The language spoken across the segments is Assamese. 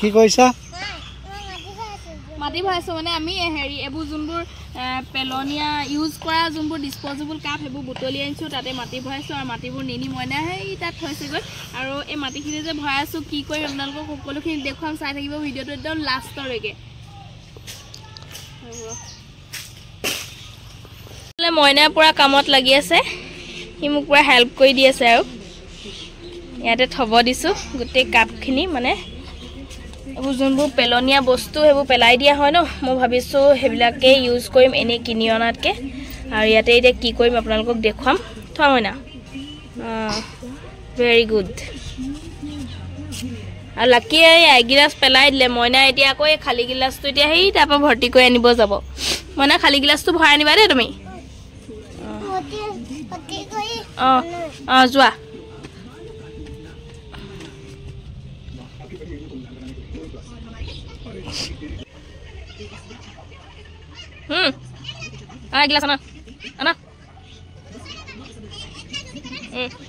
কি কৈছা মাটি ভৰাইছোঁ মানে আমি হেৰি এইবোৰ যোনবোৰ পেলনীয়া ইউজ কৰা যোনবোৰ ডিচপজেবল কাপ সেইবোৰ বুটলি আনিছোঁ তাতে মাটি ভৰাইছোঁ আৰু মাটিবোৰ নিনি মইনা সেই তাত থৈছেগৈ আৰু এই মাটিখিনি যে ভৰাইছোঁ কি কৰিম আপোনালোকক সকলোখিনি দেখুৱাম চাই থাকিব ভিডিঅ'টো একদম লাষ্টলৈকে মইনা পূৰা কামত লাগি আছে সি মোক পূৰা হেল্প কৰি দি আছে আৰু ইয়াতে থ'ব দিছোঁ গোটেই কাপখিনি মানে এইবোৰ যোনবোৰ পেলনীয়া বস্তু সেইবোৰ পেলাই দিয়া হয় ন মই ভাবিছোঁ সেইবিলাকেই ইউজ কৰিম এনেই কিনি অনাতকৈ আৰু ইয়াতে এতিয়া কি কৰিম আপোনালোকক দেখুৱাম থোৱা হয় না ভেৰি গুড আৰু লাকি এই এগিলাচ পেলাই দিলে মইনা এতিয়া আকৌ এই খালী গিলাচটো এতিয়া সেই তাৰপৰা ভৰ্তি কৰি আনিব যাব মইনা খালী গিলাচটো ভৰাই আনিবা দেই তুমি অঁ অঁ যোৱা Hmm. ¡Ah, aquí la sana! ¡Ana! Hmm.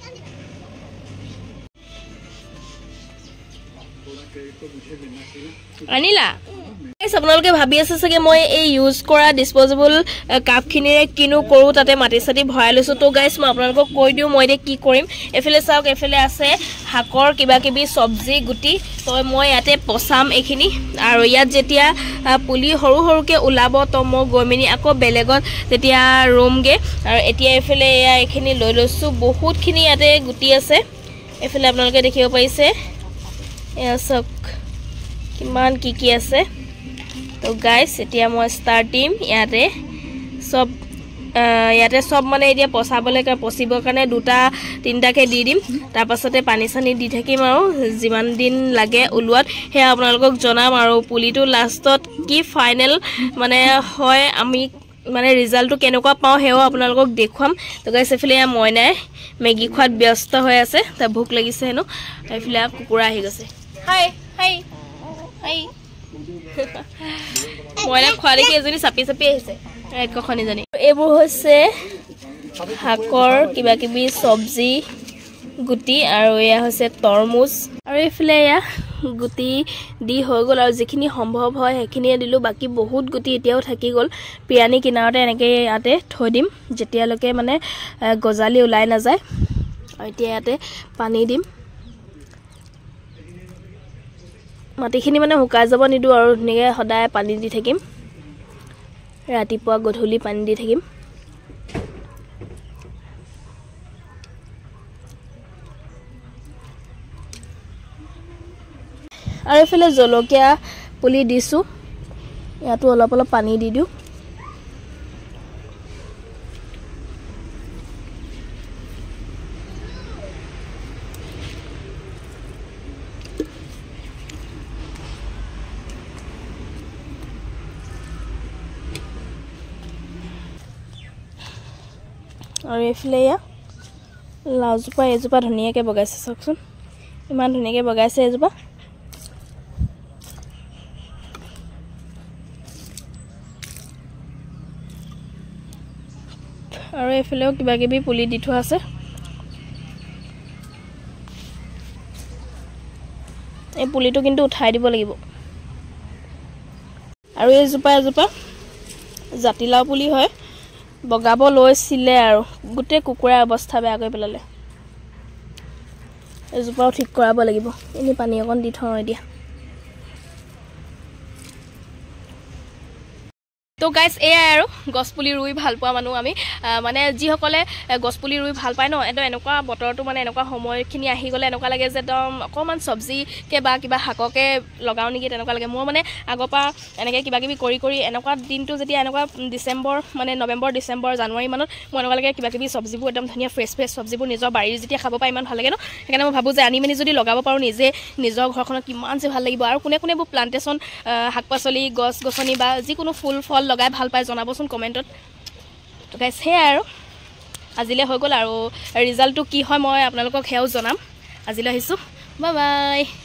আনিলা আপোনালোকে ভাবি আছে চাগে মই এই ইউজ কৰা ডিচপজেবল কাপখিনিৰে কিনো কৰোঁ তাতে মাটি চাটি ভৰাই লৈছোঁ তো গাইছ মই আপোনালোকক কৈ দিওঁ মই এতিয়া কি কৰিম এফালে চাওক এফালে আছে শাকৰ কিবা কিবি চব্জি গুটি তো মই ইয়াতে পচাম এইখিনি আৰু ইয়াত যেতিয়া পুলি সৰু সৰুকৈ ওলাব তো মই গৈ মেলি আকৌ বেলেগত যেতিয়া ৰুমগৈ আৰু এতিয়া এইফালে এয়া এইখিনি লৈ লৈছোঁ বহুতখিনি ইয়াতে গুটি আছে এইফালে আপোনালোকে দেখিব পাৰিছে এয়া কিমান কি কি আছে তো গাইজ এতিয়া মই ষ্টাৰ্ট দিম ইয়াতে চব ইয়াতে চব মানে এতিয়া পচাবলৈ পচিবৰ কাৰণে দুটা তিনিটাকৈ দি দিম তাৰপাছতে পানী চানী দি থাকিম আৰু যিমান দিন লাগে ওলোৱাত সেয়া আপোনালোকক জনাম আৰু পুলিটো লাষ্টত কি ফাইনেল মানে হয় আমি মানে ৰিজাল্টটো কেনেকুৱা পাওঁ সেয়াও আপোনালোকক দেখুৱাম তো গাইছ এইফালে ইয়াৰ মইনাই মেগী খোৱাত ব্যস্ত হৈ আছে তাৰ ভোক লাগিছে হেনো এইফালে কুকুৰা আহি গৈছে হাই হাই হাই ময়লা খোৱালে এজনী চাপি চাপি আহিছে একোখনিজনী এইবোৰ হৈছে শাকৰ কিবা কিবি চব্জি গুটি আৰু এয়া হৈছে তৰমুজ আৰু এইফালে এয়া গুটি দি হৈ গ'ল আৰু যিখিনি সম্ভৱ হয় সেইখিনিয়ে দিলোঁ বাকী বহুত গুটি এতিয়াও থাকি গ'ল পিয়ানী কিনাৰতে এনেকৈ ইয়াতে থৈ দিম যেতিয়ালৈকে মানে গজালি ওলাই নাযায় আৰু এতিয়া ইয়াতে পানী দিম মাটিখিনি মানে শুকাই যাব নিদিওঁ আৰু ধুনীয়াকৈ সদায় পানী দি থাকিম ৰাতিপুৱা গধূলি পানী দি থাকিম আৰু এইফালে জলকীয়া পুলি দিছোঁ ইয়াতো অলপ অলপ পানী দি দিওঁ আৰু এইফালে এয়া লাওজোপা এজোপা ধুনীয়াকৈ বগাইছে চাওকচোন ইমান ধুনীয়াকৈ বগাইছে এজোপা আৰু এইফালেও কিবাকিবি পুলি দি থোৱা আছে এই পুলিটো কিন্তু উঠাই দিব লাগিব আৰু এইজোপা এজোপা জাতিলাও পুলি হয় বগাব লৈছিলে আৰু গোটেই কুকুৰাৰ অৱস্থা বেয়া কৰি পেলালে এজোপাও ঠিক কৰাব লাগিব এনেই পানী অকণ দি থওঁ এতিয়া তো গাইজ এয়াই আৰু গছপুলি ৰুই ভাল পোৱা মানুহ আমি মানে যিসকলে গছপুলি ৰুই ভাল পায় ন একদম এনেকুৱা বতৰটো মানে এনেকুৱা সময়খিনি আহি গ'লে এনেকুৱা লাগে যে একদম অকণমান চব্জিকে বা কিবা শাককে লগাওঁ নেকি তেনেকুৱা লাগে মোৰ মানে আগৰ পৰা এনেকৈ কিবা কিবি কৰি কৰি এনেকুৱা দিনটো যেতিয়া এনেকুৱা ডিচেম্বৰ মানে নৱেম্বৰ ডিচেম্বৰ জানুৱাৰী মানত মই এনেকুৱা লাগে কিবাকিবি চব্জিবোৰ একদম ধুনীয়া ফ্ৰেছ ফ্ৰেছ চব্জিবোৰ নিজৰ বাৰীৰ যেতিয়া খাব পাৰে ইমান ভাল লাগে ন সেইকাৰণে মই ভাবোঁ যে আনি মেলি যদি লগাব পাৰোঁ নিজে নিজৰ ঘৰখনত কিমান যে ভাল লাগিব আৰু কোনে কোনেবোৰ এইবোৰ শাক পাচলি গছ গছনি বা যিকোনো ফুল ফল লগাই ভাল পায় জনাবচোন কমেণ্টত তো গাইছ সেয়াই আৰু আজিলৈ হৈ গ'ল আৰু ৰিজাল্টটো কি হয় মই আপোনালোকক সেয়াও জনাম আজিলৈ আহিছোঁ বাই বাই